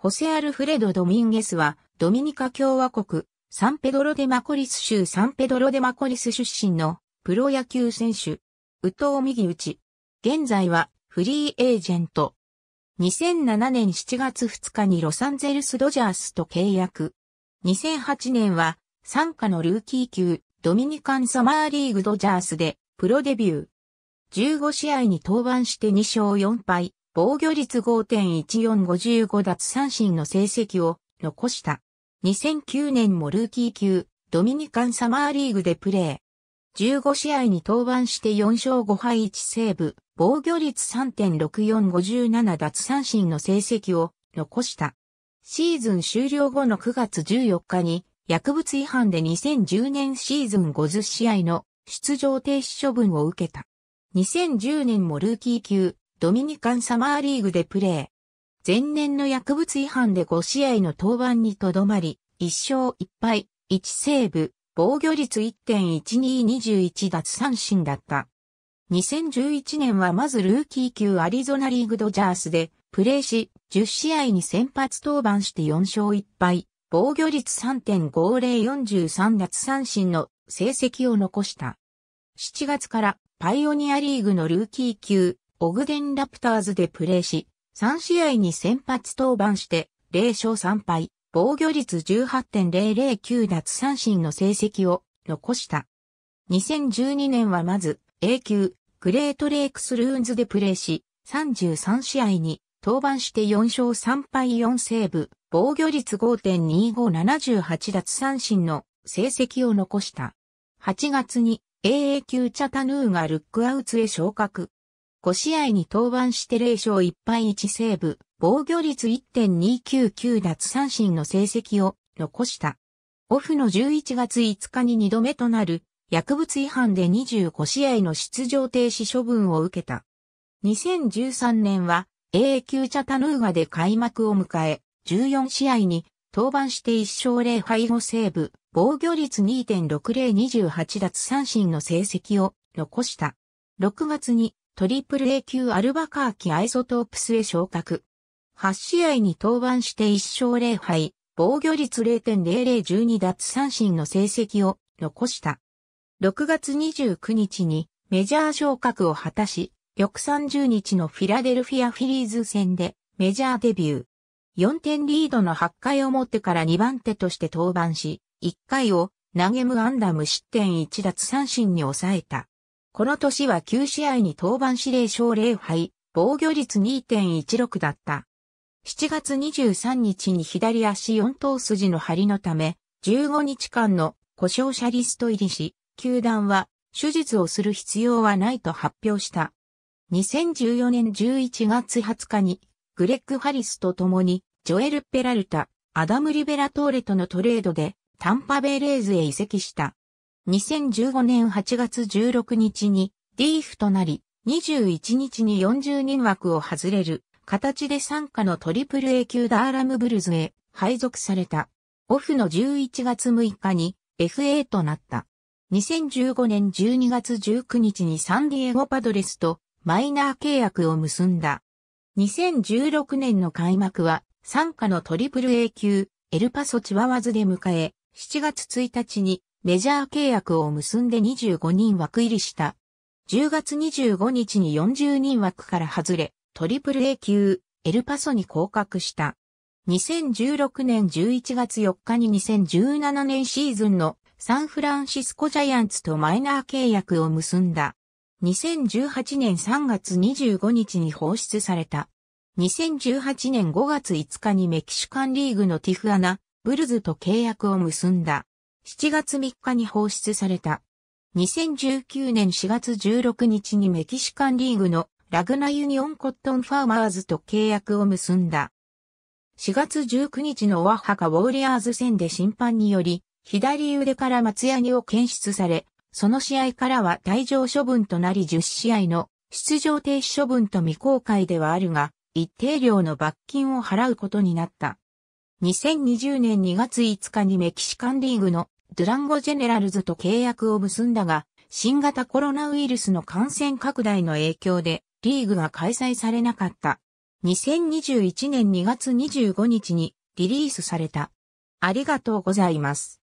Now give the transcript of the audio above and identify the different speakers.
Speaker 1: ホセアルフレド・ドミンゲスは、ドミニカ共和国、サンペドロデマコリス州サンペドロデマコリス出身のプロ野球選手、宇藤右打ち。現在はフリーエージェント。2007年7月2日にロサンゼルスドジャースと契約。2008年は参加のルーキー級ドミニカンサマーリーグドジャースでプロデビュー。15試合に登板して2勝4敗、防御率5.1455奪三振の成績を残した。2009年もルーキー級、ドミニカンサマーリーグでプレー。15試合に登板して4勝5敗1セーブ、防御率3.6457奪三振の成績を残した。シーズン終了後の9月14日に薬物違反で2010年シーズン50試合の出場停止処分を受けた。2010年もルーキー級ドミニカンサマーリーグでプレー。前年の薬物違反で5試合の登板にとどまり、1勝1敗、1セーブ、防御率1.1221奪三振だった。2011年はまずルーキー級アリゾナリーグドジャースでプレーし、10試合に先発登板して4勝1敗、防御率3.5043奪三振の成績を残した。7月からパイオニアリーグのルーキー級オグデンラプターズでプレーし、3試合に先発登板して、0勝3敗、防御率18.009奪三振の成績を残した。2012年はまず、A 級、グレートレイクスルーンズでプレーし、33試合に登板して4勝3敗4セーブ、防御率5.2578奪三振の成績を残した。8月に AA 級チャタヌーがルックアウツへ昇格。5試合に登板して0勝1敗1セーブ、防御率1.299奪三振の成績を残した。オフの11月5日に2度目となる薬物違反で25試合の出場停止処分を受けた。2013年は A 級チャタヌーガで開幕を迎え、14試合に登板して1勝0敗5セーブ、防御率2.6028奪三振の成績を残した。6月にトリプル A 級アルバカーキアイソトープスへ昇格。8試合に登板して1勝0敗、防御率0.0012奪三振の成績を残した。6月29日にメジャー昇格を果たし、翌30日のフィラデルフィアフィリーズ戦でメジャーデビュー。4点リードの8回をもってから2番手として登板し、1回を投げ無安打無失点1奪三振に抑えた。この年は9試合に登板指令勝0敗、防御率2.16だった。7月23日に左足4頭筋の張りのため、15日間の故障者リスト入りし、球団は手術をする必要はないと発表した。2014年11月20日に、グレッグ・ハリスと共に、ジョエル・ペラルタ、アダム・リベラ・トーレとのトレードで、タンパベイ・レーズへ移籍した。2015年8月16日に DF となり、21日に40人枠を外れる形で参加のトリプル A 級ダーラムブルズへ配属された。オフの11月6日に FA となった。2015年12月19日にサンディエゴパドレスとマイナー契約を結んだ。2016年の開幕は参加のトリプル A 級エルパソチワワズで迎え、7月1日にメジャー契約を結んで25人枠入りした。10月25日に40人枠から外れ、トリプル A 級、エルパソに降格した。2016年11月4日に2017年シーズンのサンフランシスコジャイアンツとマイナー契約を結んだ。2018年3月25日に放出された。2018年5月5日にメキシカンリーグのティフアナ、ブルズと契約を結んだ。7月3日に放出された。2019年4月16日にメキシカンリーグのラグナユニオンコットンファーマーズと契約を結んだ。4月19日のオアハカウォーリアーズ戦で審判により、左腕から松ヤニを検出され、その試合からは退場処分となり10試合の出場停止処分と未公開ではあるが、一定量の罰金を払うことになった。2020年2月5日にメキシカンリーグのドゥランゴジェネラルズと契約を結んだが、新型コロナウイルスの感染拡大の影響でリーグが開催されなかった。2021年2月25日にリリースされた。ありがとうございます。